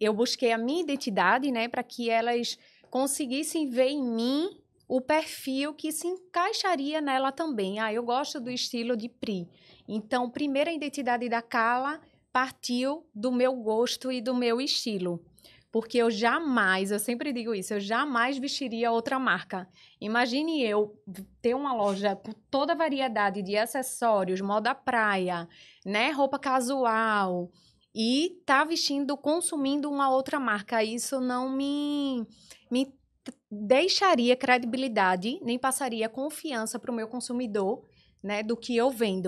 eu busquei a minha identidade, né, para que elas conseguissem ver em mim o perfil que se encaixaria nela também. Ah, eu gosto do estilo de Pri. Então, primeira identidade da Kala partiu do meu gosto e do meu estilo. Porque eu jamais, eu sempre digo isso, eu jamais vestiria outra marca. Imagine eu ter uma loja com toda a variedade de acessórios, moda praia, né, roupa casual, e tá vestindo, consumindo uma outra marca. Isso não me, me deixaria credibilidade, nem passaria confiança para o meu consumidor, né, do que eu vendo.